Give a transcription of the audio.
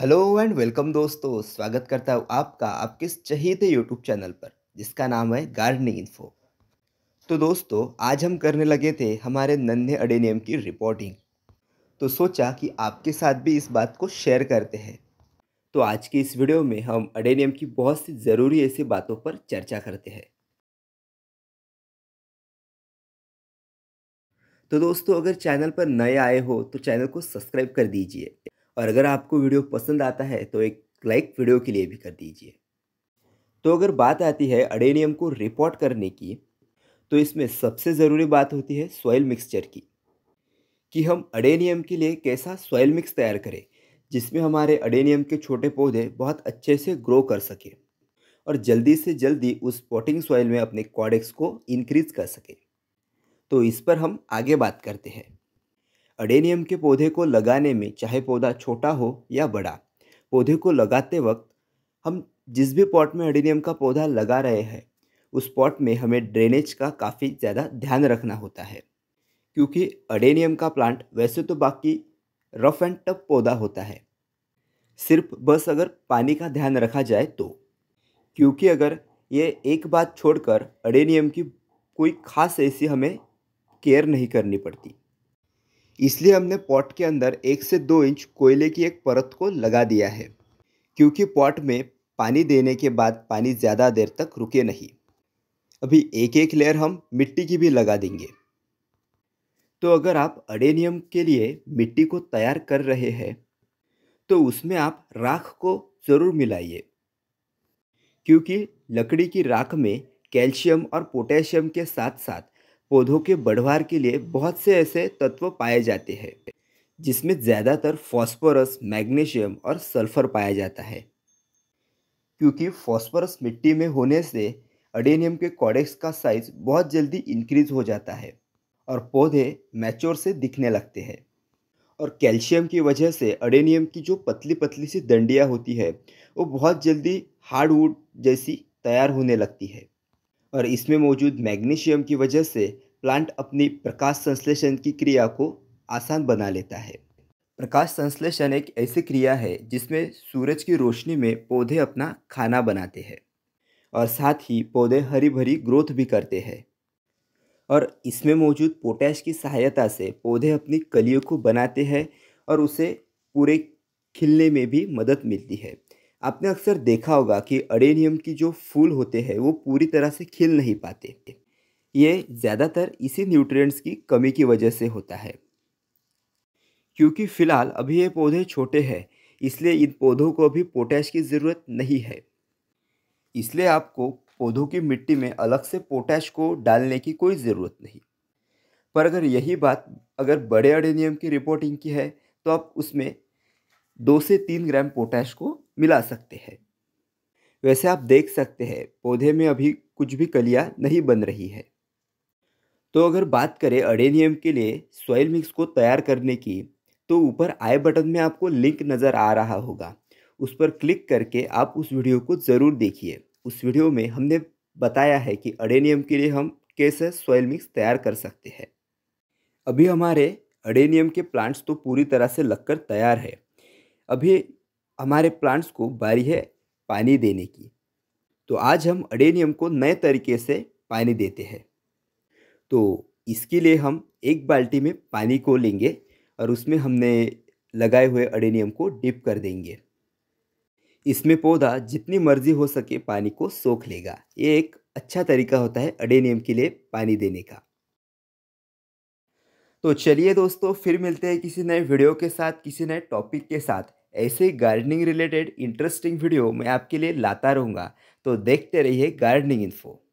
hello and welcome दोस्तों स्वागत करता हूँ आपका आपके इस चहीते यूट्यूब चैनल पर जिसका नाम है गार्डनिंग इन्फो तो दोस्तों आज हम करने लगे थे हमारे नन्हे अडेनियम की रिपोर्टिंग तो सोचा कि आपके साथ भी इस बात को शेयर करते हैं तो आज की इस वीडियो में हम अडेनियम की बहुत सी ज़रूरी ऐसी बातों पर चर्चा करते हैं तो दोस्तों अगर चैनल पर नए आए हो तो चैनल को सब्सक्राइब कर दीजिए और अगर आपको वीडियो पसंद आता है तो एक लाइक वीडियो के लिए भी कर दीजिए तो अगर बात आती है अडेनियम को रिपोर्ट करने की तो इसमें सबसे ज़रूरी बात होती है सॉइल मिक्सचर की कि हम अडेनियम के लिए कैसा सॉइल मिक्स तैयार करें जिसमें हमारे अडेनियम के छोटे पौधे बहुत अच्छे से ग्रो कर सकें और जल्दी से जल्दी उस पोटिंग सॉइल में अपने कॉडेक्स को इंक्रीज कर सकें तो इस पर हम आगे बात करते हैं अडेनियम के पौधे को लगाने में चाहे पौधा छोटा हो या बड़ा पौधे को लगाते वक्त हम जिस भी पॉट में अडेनियम का पौधा लगा रहे हैं उस पॉट में हमें ड्रेनेज का काफ़ी ज़्यादा ध्यान रखना होता है क्योंकि अडेनियम का प्लांट वैसे तो बाकी रफ एंड टफ पौधा होता है सिर्फ बस अगर पानी का ध्यान रखा जाए तो क्योंकि अगर ये एक बात छोड़कर अडेनियम की कोई खास ऐसी हमें केयर नहीं करनी पड़ती इसलिए हमने पॉट के अंदर एक से दो इंच कोयले की एक परत को लगा दिया है क्योंकि पॉट में पानी देने के बाद पानी ज़्यादा देर तक रुके नहीं अभी एक एक लेयर हम मिट्टी की भी लगा देंगे तो अगर आप अडेनियम के लिए मिट्टी को तैयार कर रहे हैं तो उसमें आप राख को ज़रूर मिलाइए क्योंकि लकड़ी की राख में कैल्शियम और पोटेशियम के साथ साथ पौधों के बढ़वार के लिए बहुत से ऐसे तत्व पाए जाते हैं जिसमें ज़्यादातर फॉस्फोरस मैग्नीशियम और सल्फर पाया जाता है क्योंकि फॉस्फोरस मिट्टी में होने से अडेनियम के कॉडेक्स का साइज बहुत जल्दी इंक्रीज हो जाता है और पौधे मैच्योर से दिखने लगते हैं और कैल्शियम की वजह से अडेनियम की जो पतली पतली सी दंडियाँ होती है वो बहुत जल्दी हार्डवुड जैसी तैयार होने लगती है और इसमें मौजूद मैग्नीशियम की वजह से प्लांट अपनी प्रकाश संश्लेषण की क्रिया को आसान बना लेता है प्रकाश संश्लेषण एक ऐसी क्रिया है जिसमें सूरज की रोशनी में पौधे अपना खाना बनाते हैं और साथ ही पौधे हरी भरी ग्रोथ भी करते हैं और इसमें मौजूद पोटैश की सहायता से पौधे अपनी कलियों को बनाते हैं और उसे पूरे खिलने में भी मदद मिलती है आपने अक्सर देखा होगा कि अडेनियम की जो फूल होते हैं वो पूरी तरह से खिल नहीं पाते ये ज़्यादातर इसी न्यूट्रिएंट्स की कमी की वजह से होता है क्योंकि फ़िलहाल अभी ये पौधे छोटे हैं इसलिए इन पौधों को अभी पोटैश की ज़रूरत नहीं है इसलिए आपको पौधों की मिट्टी में अलग से पोटैश को डालने की कोई ज़रूरत नहीं पर अगर यही बात अगर बड़े अडेनियम की रिपोर्टिंग की है तो आप उसमें दो से तीन ग्राम पोटैश को मिला सकते हैं वैसे आप देख सकते हैं पौधे में अभी कुछ भी कलियां नहीं बन रही है तो अगर बात करें अडेनियम के लिए सॉइल मिक्स को तैयार करने की तो ऊपर आई बटन में आपको लिंक नज़र आ रहा होगा उस पर क्लिक करके आप उस वीडियो को ज़रूर देखिए उस वीडियो में हमने बताया है कि अडेनियम के लिए हम कैसे सॉइल मिक्स तैयार कर सकते हैं अभी हमारे अडेनियम के प्लांट्स तो पूरी तरह से लगकर तैयार है अभी हमारे प्लांट्स को बारी है पानी देने की तो आज हम अडेनियम को नए तरीके से पानी देते हैं तो इसके लिए हम एक बाल्टी में पानी को लेंगे और उसमें हमने लगाए हुए अडेनियम को डिप कर देंगे इसमें पौधा जितनी मर्जी हो सके पानी को सोख लेगा ये एक अच्छा तरीका होता है अडेनियम के लिए पानी देने का तो चलिए दोस्तों फिर मिलते हैं किसी नए वीडियो के साथ किसी नए टॉपिक के साथ ऐसे गार्डनिंग रिलेटेड इंटरेस्टिंग वीडियो मैं आपके लिए लाता रहूँगा तो देखते रहिए गार्डनिंग इन्फो